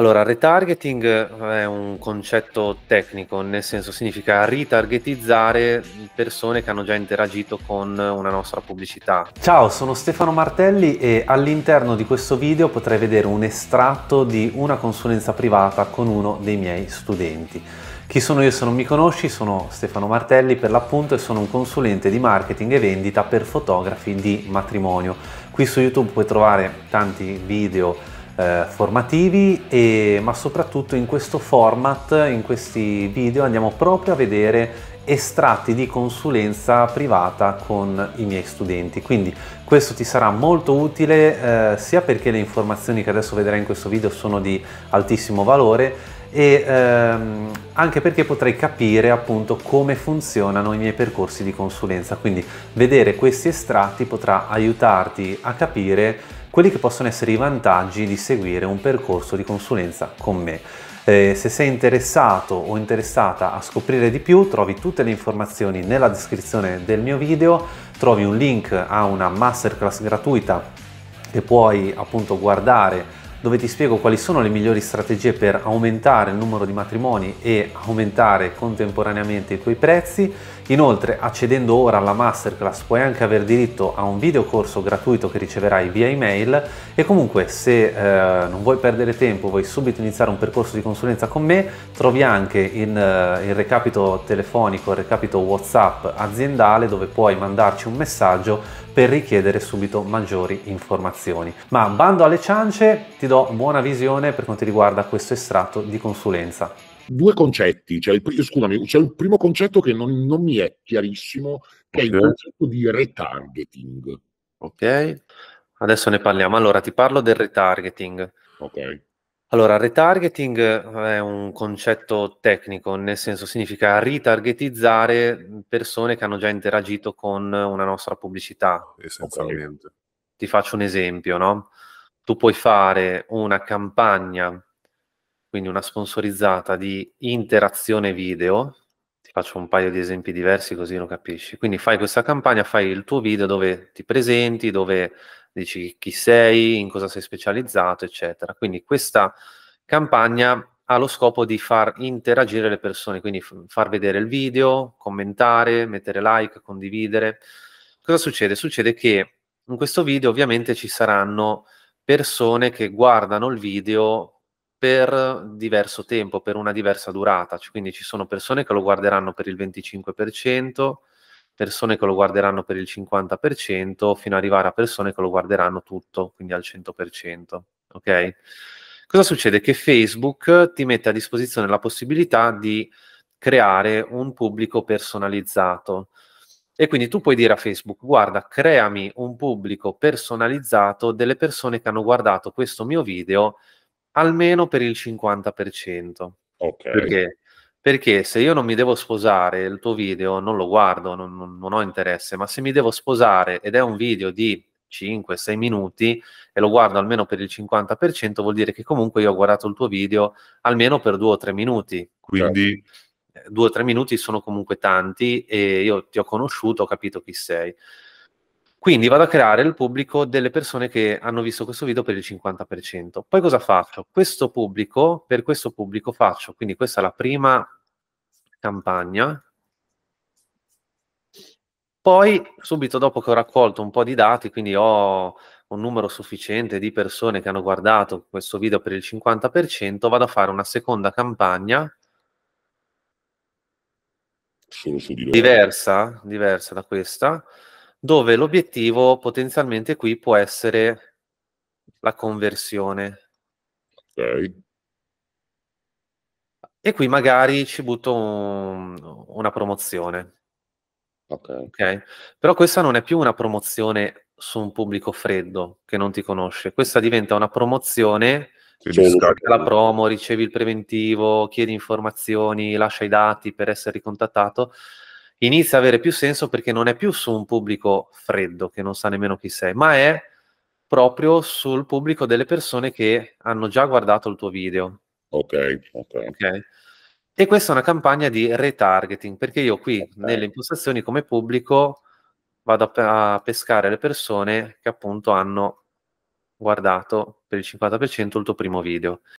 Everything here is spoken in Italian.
Allora, retargeting eh, è un concetto tecnico, nel senso significa ritargetizzare persone che hanno già interagito con una nostra pubblicità. Ciao, sono Stefano Martelli e all'interno di questo video potrai vedere un estratto di una consulenza privata con uno dei miei studenti. Chi sono io se non mi conosci? Sono Stefano Martelli per l'appunto e sono un consulente di marketing e vendita per fotografi di matrimonio. Qui su YouTube puoi trovare tanti video eh, formativi, e, ma soprattutto in questo format, in questi video, andiamo proprio a vedere estratti di consulenza privata con i miei studenti. Quindi questo ti sarà molto utile eh, sia perché le informazioni che adesso vedrai in questo video sono di altissimo valore, e ehm, anche perché potrei capire appunto come funzionano i miei percorsi di consulenza, quindi vedere questi estratti potrà aiutarti a capire quelli che possono essere i vantaggi di seguire un percorso di consulenza con me. Eh, se sei interessato o interessata a scoprire di più, trovi tutte le informazioni nella descrizione del mio video, trovi un link a una masterclass gratuita che puoi appunto guardare dove ti spiego quali sono le migliori strategie per aumentare il numero di matrimoni e aumentare contemporaneamente i tuoi prezzi Inoltre, accedendo ora alla masterclass puoi anche aver diritto a un video corso gratuito che riceverai via email e comunque se eh, non vuoi perdere tempo, vuoi subito iniziare un percorso di consulenza con me, trovi anche in, eh, il recapito telefonico, il recapito WhatsApp aziendale dove puoi mandarci un messaggio per richiedere subito maggiori informazioni. Ma bando alle ciance, ti do buona visione per quanto riguarda questo estratto di consulenza due concetti. Cioè il, scusami, c'è un primo concetto che non, non mi è chiarissimo, che okay. è il concetto di retargeting. Ok, adesso ne parliamo. Allora, ti parlo del retargeting. Ok. Allora, retargeting è un concetto tecnico, nel senso significa ritargetizzare persone che hanno già interagito con una nostra pubblicità. Essenzialmente. Okay. Ti faccio un esempio, no? Tu puoi fare una campagna quindi una sponsorizzata di interazione video, ti faccio un paio di esempi diversi così lo capisci. Quindi fai questa campagna, fai il tuo video dove ti presenti, dove dici chi sei, in cosa sei specializzato, eccetera. Quindi questa campagna ha lo scopo di far interagire le persone, quindi far vedere il video, commentare, mettere like, condividere. Cosa succede? Succede che in questo video ovviamente ci saranno persone che guardano il video per diverso tempo, per una diversa durata. Cioè, quindi ci sono persone che lo guarderanno per il 25%, persone che lo guarderanno per il 50%, fino ad arrivare a persone che lo guarderanno tutto, quindi al 100%. Ok? Cosa succede? Che Facebook ti mette a disposizione la possibilità di creare un pubblico personalizzato. E quindi tu puoi dire a Facebook, guarda, creami un pubblico personalizzato delle persone che hanno guardato questo mio video almeno per il 50%. Ok. Perché? Perché se io non mi devo sposare, il tuo video non lo guardo, non, non, non ho interesse, ma se mi devo sposare ed è un video di 5-6 minuti e lo guardo almeno per il 50%, vuol dire che comunque io ho guardato il tuo video almeno per 2 o 3 minuti. Quindi... Cioè, 2 o 3 minuti sono comunque tanti e io ti ho conosciuto, ho capito chi sei. Quindi vado a creare il pubblico delle persone che hanno visto questo video per il 50%. Poi cosa faccio? Questo pubblico, per questo pubblico faccio, quindi questa è la prima campagna. Poi, subito dopo che ho raccolto un po' di dati, quindi ho un numero sufficiente di persone che hanno guardato questo video per il 50%, vado a fare una seconda campagna di diversa, diversa da questa, dove l'obiettivo potenzialmente qui può essere la conversione. Ok. E qui magari ci butto un, una promozione. Okay. ok. Però questa non è più una promozione su un pubblico freddo che non ti conosce, questa diventa una promozione la promo, ricevi il preventivo, chiedi informazioni, lascia i dati per essere ricontattato inizia a avere più senso perché non è più su un pubblico freddo che non sa nemmeno chi sei, ma è proprio sul pubblico delle persone che hanno già guardato il tuo video. Ok, ok. okay? E questa è una campagna di retargeting, perché io qui okay. nelle impostazioni come pubblico vado a pescare le persone che appunto hanno guardato per il 50% il tuo primo video.